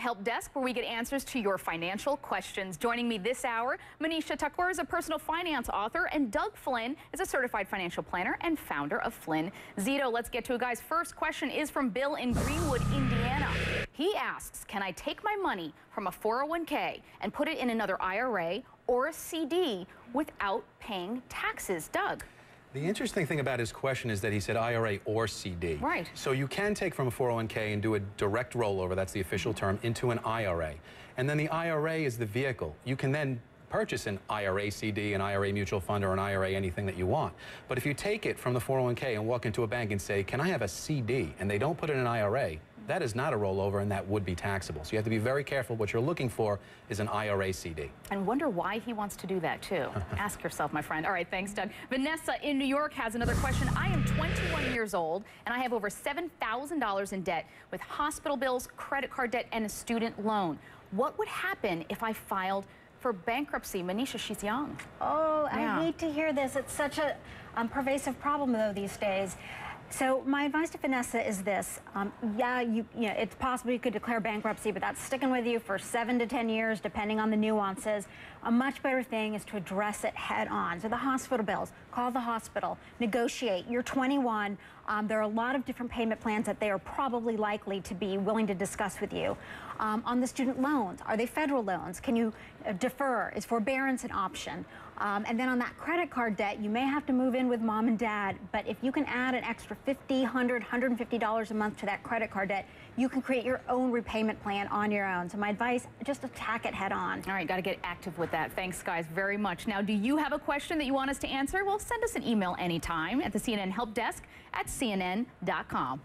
help desk where we get answers to your financial questions. Joining me this hour, Manisha Tucker is a personal finance author, and Doug Flynn is a certified financial planner and founder of Flynn Zito. Let's get to it, guys. First question is from Bill in Greenwood, Indiana. He asks, can I take my money from a 401k and put it in another IRA or a CD without paying taxes? Doug. The interesting thing about his question is that he said IRA or CD. Right. So you can take from a 401k and do a direct rollover, that's the official term, into an IRA. And then the IRA is the vehicle. You can then purchase an IRA CD, an IRA mutual fund, or an IRA, anything that you want. But if you take it from the 401k and walk into a bank and say, can I have a CD, and they don't put it in an IRA, that is not a rollover and that would be taxable. So you have to be very careful. What you're looking for is an IRA CD. And wonder why he wants to do that too. Ask yourself, my friend. All right, thanks, Doug. Vanessa in New York has another question. I am 21 years old and I have over $7,000 in debt with hospital bills, credit card debt, and a student loan. What would happen if I filed for bankruptcy. Manisha, she's young. Oh, yeah. I hate to hear this. It's such a um, pervasive problem, though, these days. So my advice to Vanessa is this. Um, yeah, you, you know, it's possible you could declare bankruptcy, but that's sticking with you for seven to 10 years, depending on the nuances. A much better thing is to address it head on. So the hospital bills, call the hospital, negotiate. You're 21. Um, there are a lot of different payment plans that they are probably likely to be willing to discuss with you. Um, on the student loans, are they federal loans? Can you uh, defer? Is forbearance an option? Um, and then on that credit card debt, you may have to move in with mom and dad, but if you can add an extra $50, $100, $150 a month to that credit card debt, you can create your own repayment plan on your own. So my advice, just attack it head on. All right, got to get active with that. Thanks, guys, very much. Now, do you have a question that you want us to answer? Well, send us an email anytime at the CNN Help Desk at CNN.com.